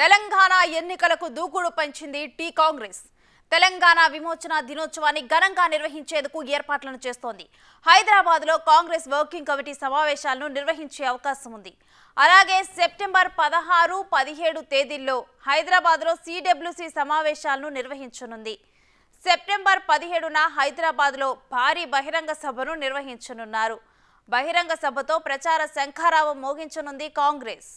తెలంగాణ ఎన్నికలకు దూకుడు పెంచింది టీ కాంగ్రెస్ తెలంగాణ విమోచన దినోత్సవాన్ని ఘనంగా నిర్వహించేందుకు ఏర్పాట్లను చేస్తోంది హైదరాబాద్ లో కాంగ్రెస్ వర్కింగ్ కమిటీ సమావేశాలను నిర్వహించే అవకాశం ఉంది అలాగే సెప్టెంబర్ పదహారు పదిహేడు తేదీల్లో హైదరాబాద్ లో సిడబ్ల్యూసి సమావేశాలను నిర్వహించనుంది సెప్టెంబర్ పదిహేడున హైదరాబాద్ లో భారీ బహిరంగ సభను నిర్వహించనున్నారు బహిరంగ సభతో ప్రచార శంఖారావం మోగించనుంది కాంగ్రెస్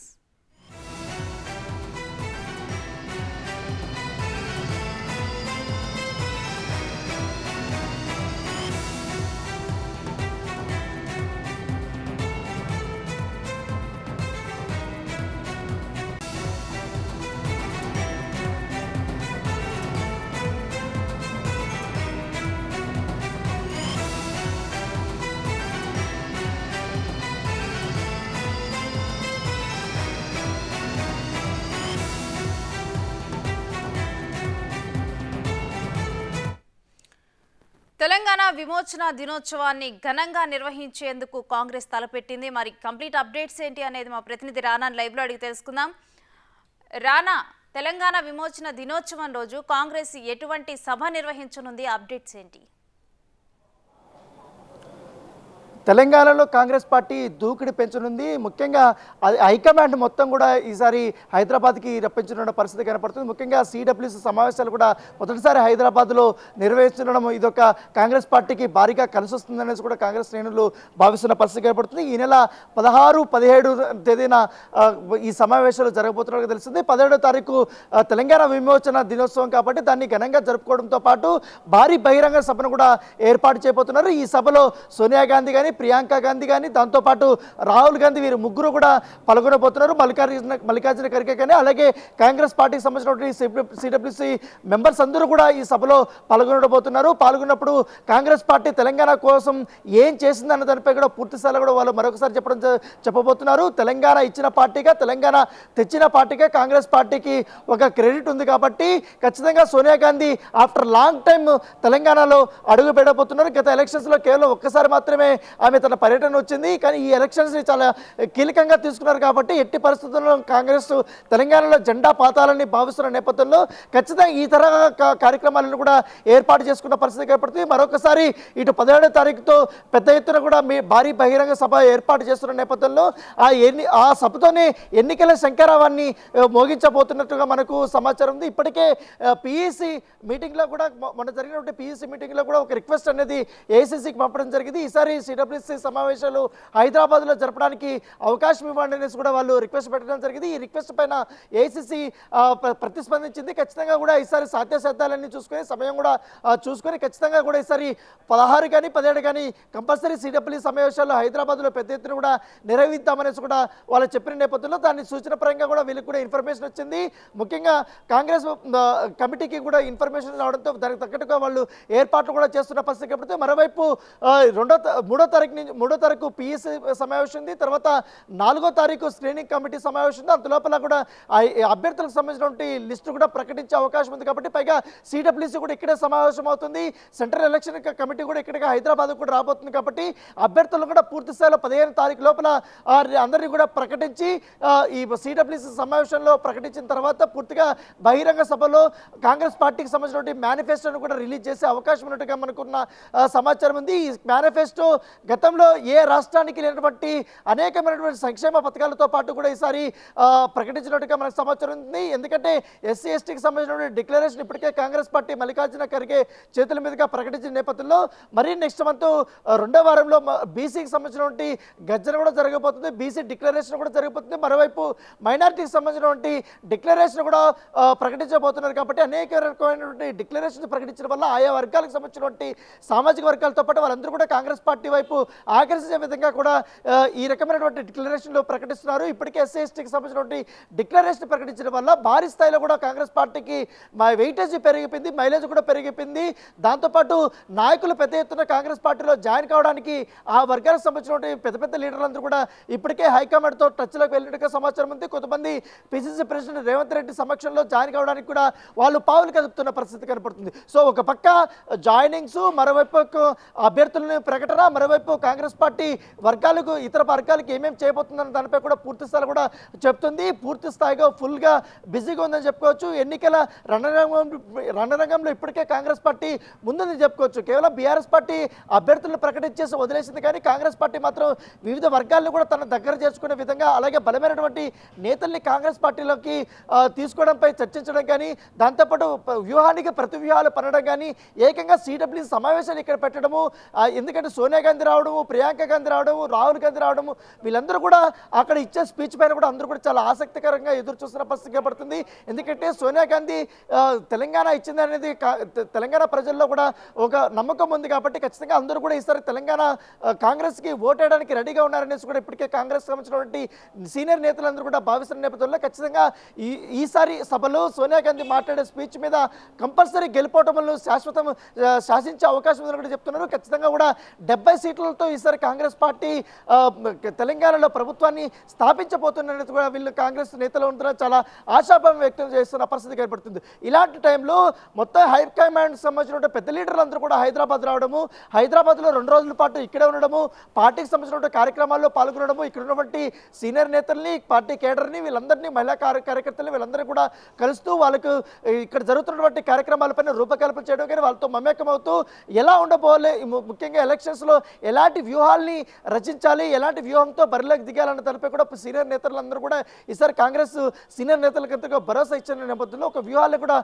విమోచన దినోత్సవాన్ని ఘనంగా నిర్వహించేందుకు కాంగ్రెస్ తలపెట్టింది మరి కంప్లీట్ అప్డేట్స్ ఏంటి అనేది మా ప్రతినిధి రానా లైవ్లో అడిగి తెలుసుకుందాం రానా తెలంగాణ విమోచన దినోత్సవం రోజు కాంగ్రెస్ ఎటువంటి సభ నిర్వహించనుంది అప్డేట్స్ ఏంటి తెలంగాణలో కాంగ్రెస్ పార్టీ దూకిడి పెంచనుంది ముఖ్యంగా హైకమాండ్ మొత్తం కూడా ఈసారి హైదరాబాద్కి రప్పించనున్న పరిస్థితి కనపడుతుంది ముఖ్యంగా సిడబ్ల్యూసీ సమావేశాలు కూడా మొదటిసారి హైదరాబాద్లో నిర్వహించడం ఇదొక కాంగ్రెస్ పార్టీకి భారీగా కలిసొస్తుందనేసి కూడా కాంగ్రెస్ శ్రేణులు భావిస్తున్న పరిస్థితి కనపడుతుంది ఈ నెల పదహారు పదిహేడు తేదీన ఈ సమావేశాలు జరగబోతున్నట్టుగా తెలిసింది పదిహేడో తారీఖు తెలంగాణ విమోచన దినోత్సవం కాబట్టి దాన్ని ఘనంగా జరుపుకోవడంతో పాటు భారీ బహిరంగ సభను కూడా ఏర్పాటు చేయబోతున్నారు ఈ సభలో సోనియా గాంధీ కానీ ప్రియాంక గాంధీ కానీ దాంతోపాటు రాహుల్ గాంధీ వీరు ముగ్గురు కూడా పాల్గొనబోతున్నారు మల్లికార్జున మల్లికార్జున ఖర్గే కానీ అలాగే కాంగ్రెస్ పార్టీకి సంబంధించినటువంటి సిడబ్ల్యూసీ మెంబర్స్ అందరూ కూడా ఈ సభలో పాల్గొనబోతున్నారు పాల్గొన్నప్పుడు కాంగ్రెస్ పార్టీ తెలంగాణ కోసం ఏం చేసిందన్న దానిపై కూడా స్థాయిలో కూడా వాళ్ళు మరొకసారి చెప్పడం చెప్పబోతున్నారు తెలంగాణ ఇచ్చిన పార్టీగా తెలంగాణ తెచ్చిన పార్టీగా కాంగ్రెస్ పార్టీకి ఒక క్రెడిట్ ఉంది కాబట్టి ఖచ్చితంగా Sonia Gandhi after long time తెలంగాణలో అడుగు పెట్టబోతున్నారు గత ఎలక్షన్స్లో కేవలం ఒక్కసారి మాత్రమే ఆమె తన పర్యటన వచ్చింది కానీ ఈ ఎలక్షన్స్ని చాలా కీలకంగా తీసుకున్నారు కాబట్టి ఎట్టి పరిస్థితుల్లో కాంగ్రెస్ తెలంగాణలో జెండా పాతాలని భావిస్తున్న నేపథ్యంలో ఖచ్చితంగా ఈ తరహా కార్యక్రమాలను కూడా ఏర్పాటు చేసుకున్న పరిస్థితి కనపడుతుంది మరొకసారి ఇటు పదిహేడో తారీఖుతో పెద్ద ఎత్తున కూడా మీ భారీ బహిరంగ సభ ఏర్పాటు చేస్తున్న నేపథ్యంలో ఆ ఎన్ని ఆ సభతోనే ఎన్నికల శంకరావాన్ని మోగించబోతున్నట్టుగా మనకు సమాచారం ఉంది ఇప్పటికే పిఈసి మీటింగ్లో e కూడా మొన్న జరిగినటువంటి పిఈసి మీటింగ్లో e కూడా ఒక రిక్వెస్ట్ అనేది ఏసీసీకి పంపడం జరిగింది ఈసారి సిడబ్ల్యూ ఆర్బీసీ సమావేశాలు హైదరాబాద్లో జరపడానికి అవకాశం ఇవ్వండి అనేసి కూడా వాళ్ళు రిక్వెస్ట్ పెట్టడం జరిగింది ఈ రిక్వెస్ట్ పైన ఏసీసీ ప్రతిస్పందించింది ఖచ్చితంగా కూడా ఈసారి సాధ్యాసాధ్యాలన్నీ చూసుకొని సమయం కూడా చూసుకొని ఖచ్చితంగా కూడా ఈసారి పదహారు కానీ పదిహేడు కానీ కంపల్సరీ సిడబ్ల్యూ సమావేశాలు హైదరాబాద్లో పెద్ద ఎత్తున కూడా నిర్వహిద్దామనేసి కూడా వాళ్ళు చెప్పిన నేపథ్యంలో దాన్ని సూచన పరంగా కూడా వీళ్ళకి కూడా ఇన్ఫర్మేషన్ వచ్చింది ముఖ్యంగా కాంగ్రెస్ కమిటీకి కూడా ఇన్ఫర్మేషన్ రావడంతో దానికి తగ్గట్టుగా వాళ్ళు ఏర్పాట్లు కూడా చేస్తున్న పరిస్థితి కాబట్టి మరోవైపు రెండో మూడో తారీఖు నుంచి మూడో తారీఖు పిఈసి సమావేశం ఉంది తర్వాత నాలుగో తారీఖు స్క్రీనింగ్ కమిటీ సమావేశం ఉంది అంత లోపల కూడా అభ్యర్థులకు సంబంధించినటువంటి లిస్టు కూడా ప్రకటించే అవకాశం ఉంది కాబట్టి పైగా సిడబ్ల్యూసీ కూడా ఇక్కడే సమావేశం అవుతుంది సెంట్రల్ ఎలక్షన్ కమిటీ కూడా ఇక్కడికి హైదరాబాద్ కూడా రాబోతుంది కాబట్టి అభ్యర్థులు కూడా పూర్తి స్థాయిలో పదిహేను తారీఖు లోపల అందరినీ కూడా ప్రకటించి ఈ సిడబ్ల్యూసీ సమావేశంలో ప్రకటించిన తర్వాత పూర్తిగా బహిరంగ సభలో కాంగ్రెస్ పార్టీకి సంబంధించినటువంటి మేనిఫెస్టోను కూడా రిలీజ్ చేసే అవకాశం ఉన్నట్టుగా మనకున్న సమాచారం ఉంది ఈ మేనిఫెస్టో గతంలో ఏ రాష్ట్రానికి లేనటువంటి అనేకమైనటువంటి సంక్షేమ పథకాలతో పాటు కూడా ఈసారి ప్రకటించినట్టుగా మనకు సమాచారం ఉంది ఎందుకంటే ఎస్సీ ఎస్టీకి సంబంధించినటువంటి డిక్లరేషన్ ఇప్పటికే కాంగ్రెస్ పార్టీ మల్లికార్జున ఖర్గే చేతుల మీదుగా ప్రకటించిన నేపథ్యంలో మరీ నెక్స్ట్ మంత్ రెండో వారంలో బీసీకి సంబంధించినటువంటి గర్జన కూడా జరగబోతుంది బీసీ డిక్లరేషన్ కూడా జరగబోతుంది మరోవైపు మైనారిటీకి సంబంధించినటువంటి డిక్లరేషన్ కూడా ప్రకటించబోతున్నారు కాబట్టి అనేక రకమైనటువంటి డిక్లరేషన్ ప్రకటించడం వల్ల ఆయా వర్గాలకు సంబంధించినటువంటి సామాజిక వర్గాలతో పాటు వాళ్ళందరూ కూడా కాంగ్రెస్ పార్టీ వైపు వైపు ఆకర్షించే విధంగా కూడా ఈ రకమైనటువంటి డిక్లరేషన్లు ప్రకటిస్తున్నారు ఇప్పటికే ఎస్సీ ఎస్టీకి సంబంధించినటువంటి డిక్లరేషన్ ప్రకటించడం వల్ల భారీ స్థాయిలో కూడా కాంగ్రెస్ పార్టీకి మా వెయిటేజ్ పెరిగిపోయింది మైలేజ్ కూడా పెరిగిపోయింది దాంతోపాటు నాయకులు పెద్ద ఎత్తున కాంగ్రెస్ పార్టీలో జాయిన్ కావడానికి ఆ వర్గాలకు సంబంధించినటువంటి పెద్ద పెద్ద లీడర్లందరూ కూడా ఇప్పటికే హైకమాండ్తో టచ్లోకి వెళ్ళినట్టుగా సమాచారం ఉంది కొంతమంది పిసిసి ప్రెసిడెంట్ రేవంత్ రెడ్డి సమక్షంలో జాయిన్ కావడానికి కూడా వాళ్ళు పావులు కదుపుతున్న పరిస్థితి కనపడుతుంది సో ఒక పక్క జాయినింగ్స్ మరోవైపు అభ్యర్థులని ప్రకటన మరోవైపు వైపు కాంగ్రెస్ పార్టీ వర్గాలకు ఇతర వర్గాలకు ఏమేమి చేయబోతుందన్న దానిపై కూడా పూర్తి స్థాయిలో కూడా చెప్తుంది పూర్తి స్థాయిగా ఫుల్గా బిజీగా ఉందని చెప్పుకోవచ్చు ఎన్నికల రణరంగం రణరంగంలో ఇప్పటికే కాంగ్రెస్ పార్టీ ముందని చెప్పుకోవచ్చు కేవలం బీఆర్ఎస్ పార్టీ అభ్యర్థులను ప్రకటించేసి వదిలేసింది కానీ కాంగ్రెస్ పార్టీ మాత్రం వివిధ వర్గాలను కూడా తన దగ్గర చేర్చుకునే విధంగా అలాగే బలమైనటువంటి నేతల్ని కాంగ్రెస్ పార్టీలోకి తీసుకోవడంపై చర్చించడం కానీ దాంతోపాటు వ్యూహానికి ప్రతి వ్యూహాలు పనడం కానీ ఏకంగా సిడబ్ల్యూ సమావేశాలు ఇక్కడ పెట్టడము ఎందుకంటే సోనియా గాంధీ రావడము ప్రియాంక గాంధీ రావడము రాహుల్ గాంధీ రావడము వీళ్ళందరూ కూడా అక్కడ ఇచ్చే స్పీచ్ పైన కూడా అందరూ కూడా చాలా ఆసక్తికరంగా ఎదురు చూస్తున్న పరిస్థితి పడుతుంది ఎందుకంటే సోనియా గాంధీ తెలంగాణ ఇచ్చింది అనేది తెలంగాణ ప్రజల్లో కూడా ఒక నమ్మకం ఉంది కాబట్టి ఖచ్చితంగా అందరూ కూడా ఈసారి తెలంగాణ కాంగ్రెస్కి ఓటేయడానికి రెడీగా ఉన్నారనేసి కూడా ఇప్పటికే కాంగ్రెస్ సంబంధించినటువంటి సీనియర్ నేతలందరూ కూడా భావిస్తున్న నేపథ్యంలో ఖచ్చితంగా ఈ ఈసారి సభలో సోనియా గాంధీ మాట్లాడే స్పీచ్ మీద కంపల్సరీ గెలుపోవటం శాశ్వతం శాసించే అవకాశం ఉందని కూడా చెప్తున్నారు ఖచ్చితంగా కూడా డెబ్బై సీట్ల ఆలోచనలతో ఈసారి కాంగ్రెస్ పార్టీ తెలంగాణలో ప్రభుత్వాన్ని స్థాపించబోతున్నట్టు కూడా వీళ్ళు కాంగ్రెస్ నేతలు ఉంటున్న చాలా ఆశాభావం వ్యక్తం చేస్తున్న పరిస్థితి ఏర్పడుతుంది ఇలాంటి టైంలో మొత్తం హైకమాండ్ సంబంధించిన పెద్ద లీడర్లు అందరూ కూడా హైదరాబాద్ రావడము హైదరాబాద్లో రెండు రోజుల పాటు ఇక్కడే ఉండడము పార్టీకి సంబంధించిన కార్యక్రమాల్లో పాల్గొనడము ఇక్కడ ఉన్నటువంటి సీనియర్ నేతల్ని పార్టీ కేడర్ని వీళ్ళందరినీ మహిళా కార్యకర్తలు వీళ్ళందరినీ కూడా కలుస్తూ వాళ్ళకు ఇక్కడ జరుగుతున్నటువంటి కార్యక్రమాలపైన రూపకల్పన చేయడం కానీ వాళ్ళతో మమేకమవుతూ ఎలా ఉండబోలే ముఖ్యంగా ఎలక్షన్స్లో ఎలా ఎలాంటి వ్యూహాల్ని రచించాలి ఎలాంటి వ్యూహంతో బరిలోకి దిగాలన్న తనపై కూడా సీనియర్ నేతలందరూ కూడా ఈసారి కాంగ్రెస్ సీనియర్ ఎంతగా భరోసా ఇచ్చిన నేపథ్యంలో ఒక వ్యూహాలు కూడా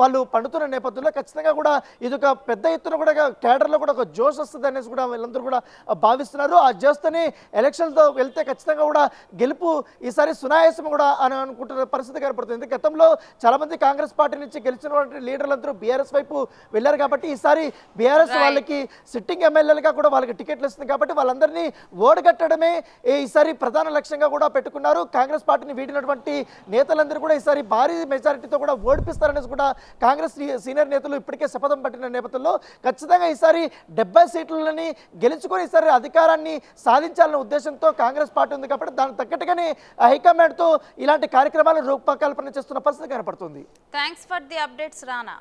వాళ్ళు పండుతున్న నేపథ్యంలో ఖచ్చితంగా కూడా ఇది ఒక పెద్ద ఎత్తున కూడా కేడర్లో కూడా ఒక జోష్ వస్తుంది అనేసి కూడా వీళ్ళందరూ కూడా భావిస్తున్నారు ఆ జోస్తోనే ఎలక్షన్తో వెళ్తే ఖచ్చితంగా కూడా గెలుపు ఈసారి సునాయాసం కూడా అని అనుకుంటున్న పరిస్థితి కనపడుతుంది గతంలో చాలామంది కాంగ్రెస్ పార్టీ నుంచి గెలిచిన లీడర్లందరూ బీఆర్ఎస్ వైపు వెళ్ళారు కాబట్టి ఈసారి బీఆర్ఎస్ వాళ్ళకి సిట్టింగ్ ఎమ్మెల్యేలుగా కూడా వాళ్ళకి టికెట్లు ఇస్తుంది కాబట్టి వాళ్ళందరినీ ఓడగట్టడమే ఈసారి ప్రధాన లక్ష్యంగా కూడా పెట్టుకున్నారు కాంగ్రెస్ పార్టీని వీడినటువంటి నేతలందరూ కూడా ఈసారి భారీ మెజారిటీతో కూడా ఓడిపిస్తారనేసి కూడా కాంగ్రెస్ సీనియర్ నేతలు ఇప్పటికే శపథం పట్టిన నేపథ్యంలో ఖచ్చితంగా ఈసారి డెబ్బై సీట్లని గెలుచుకొని ఈసారి అధికారాన్ని సాధించాలనే ఉద్దేశంతో కాంగ్రెస్ పార్టీ ఉంది కాబట్టి దానికి తగ్గట్టుగానే హైకమాండ్తో ఇలాంటి కార్యక్రమాలు రూపకల్పన చేస్తున్న పరిస్థితి కనపడుతుంది thanks for the updates Rana